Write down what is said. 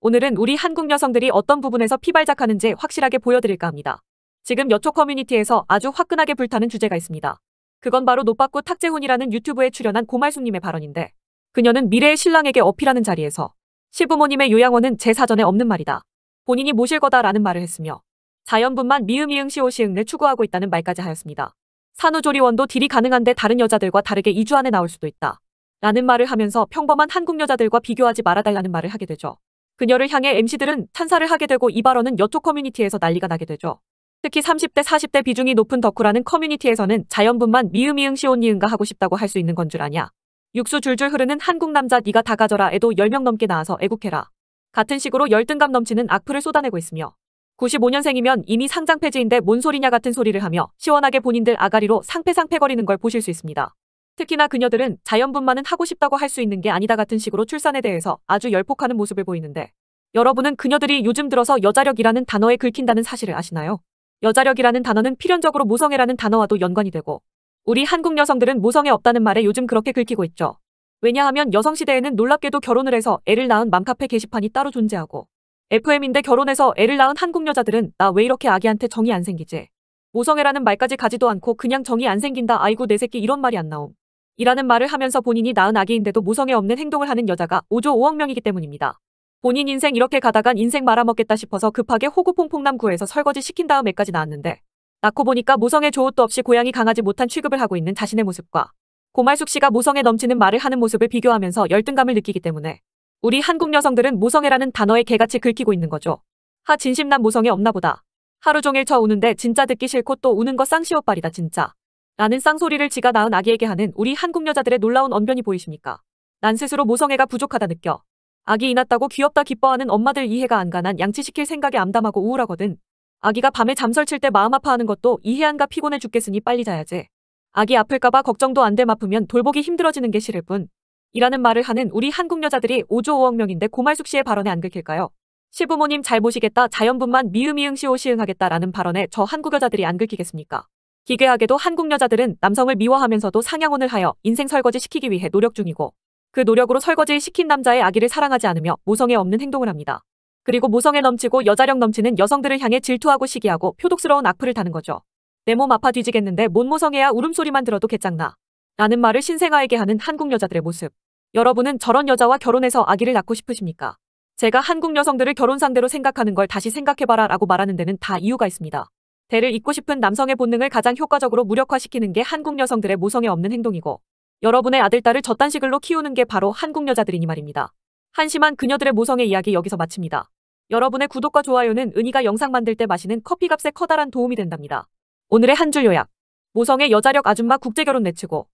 오늘은 우리 한국 여성들이 어떤 부분에서 피발작하는지 확실하게 보여드릴까 합니다. 지금 여초 커뮤니티에서 아주 화끈하게 불타는 주제가 있습니다. 그건 바로 노빠꾸 탁재훈이라는 유튜브에 출연한 고말숙님의 발언인데 그녀는 미래의 신랑에게 어필하는 자리에서 시부모님의 요양원은 제 사전에 없는 말이다. 본인이 모실 거다라는 말을 했으며 자연분만 미음이응 시오시응을 추구하고 있다는 말까지 하였습니다. 산후조리원도 딜이 가능한데 다른 여자들과 다르게 2주 안에 나올 수도 있다. 라는 말을 하면서 평범한 한국 여자들과 비교하지 말아달라는 말을 하게 되죠. 그녀를 향해 MC들은 찬사를 하게 되고 이 발언은 여초 커뮤니티에서 난리가 나게 되죠. 특히 30대 40대 비중이 높은 덕후라는 커뮤니티에서는 자연분만 미음이응 시온니응가 하고 싶다고 할 수 있는 건 줄 아냐. 육수 줄줄 흐르는 한국 남자 네가 다 가져라 애도 10명 넘게 나와서 애국해라. 같은 식으로 열등감 넘치는 악플을 쏟아내고 있으며 95년생이면 이미 상장 폐지인데 뭔 소리냐 같은 소리를 하며 시원하게 본인들 아가리로 상패상패거리는 걸 보실 수 있습니다. 특히나 그녀들은 자연분만은 하고 싶다고 할 수 있는 게 아니다 같은 식으로 출산에 대해서 아주 열폭하는 모습을 보이는데 여러분은 그녀들이 요즘 들어서 여자력이라는 단어에 긁힌다는 사실을 아시나요? 여자력이라는 단어는 필연적으로 모성애라는 단어와도 연관이 되고 우리 한국 여성들은 모성애 없다는 말에 요즘 그렇게 긁히고 있죠. 왜냐하면 여성시대에는 놀랍게도 결혼을 해서 애를 낳은 맘카페 게시판이 따로 존재하고 FM인데 결혼해서 애를 낳은 한국 여자들은 나 왜 이렇게 아기한테 정이 안 생기지? 모성애라는 말까지 가지도 않고 그냥 정이 안 생긴다 아이고 내 새끼 이런 말이 안 나옴. 이라는 말을 하면서 본인이 낳은 아기인데도 모성애 없는 행동을 하는 여자가 5조 5억 명이기 때문입니다. 본인 인생 이렇게 가다간 인생 말아먹겠다 싶어서 급하게 호구퐁퐁남구에서 설거지 시킨 다음 에까지 낳았는데 낳고 보니까 모성애 조옷도 없이 고양이 강아지 못한 취급을 하고 있는 자신의 모습과 고말숙 씨가 모성애 넘치는 말을 하는 모습을 비교하면서 열등감을 느끼기 때문에 우리 한국 여성들은 모성애라는 단어에 개같이 긁히고 있는 거죠. 하 진심 난 모성애 없나 보다. 하루 종일 저 우는데 진짜 듣기 싫고 또 우는 거 쌍시옷발이다 진짜. 라는 쌍소리를 지가 낳은 아기에게 하는 우리 한국 여자들의 놀라운 언변이 보이십니까? 난 스스로 모성애가 부족하다 느껴. 아기 이았다고 귀엽다 기뻐하는 엄마들 이해가 안 가난 양치시킬 생각에 암담하고 우울하거든. 아기가 밤에 잠설칠 때 마음 아파하는 것도 이해한가 피곤해 죽겠으니 빨리 자야지. 아기 아플까봐 걱정도 안 됨 아프면 돌보기 힘들어지는 게 싫을 뿐. 이라는 말을 하는 우리 한국 여자들이 5조 5억 명인데 고말숙 씨의 발언에 안 긁힐까요? 시부모님 잘 모시겠다 자연분만 미음이응 시오시응 하겠다라는 발언에 저 한국 여자들이 안 긁히겠습니까? 기괴하게도 한국 여자들은 남성을 미워하면서도 상향혼을 하여 인생 설거지 시키기 위해 노력 중이고 그 노력으로 설거지를 시킨 남자의 아기를 사랑하지 않으며 모성애 없는 행동을 합니다. 그리고 모성애 넘치고 여자력 넘치는 여성들을 향해 질투하고 시기하고 표독스러운 악플을 다는 거죠. 내 몸 아파 뒤지겠는데 못 모성애야 울음소리만 들어도 개짱나. 라는 말을 신생아에게 하는 한국 여자들의 모습. 여러분은 저런 여자와 결혼해서 아기를 낳고 싶으십니까? 제가 한국 여성들을 결혼 상대로 생각하는 걸 다시 생각해봐라 라고 말하는 데는 다 이유가 있습니다. 대를 잇고 싶은 남성의 본능을 가장 효과적으로 무력화시키는 게 한국 여성들의 모성에 없는 행동이고 여러분의 아들, 딸을 저딴식으로 키우는 게 바로 한국 여자들이니 말입니다. 한심한 그녀들의 모성의 이야기 여기서 마칩니다. 여러분의 구독과 좋아요는 은희가 영상 만들 때 마시는 커피값에 커다란 도움이 된답니다. 오늘의 한 줄 요약 모성의 여자력 아줌마 국제결혼 내치고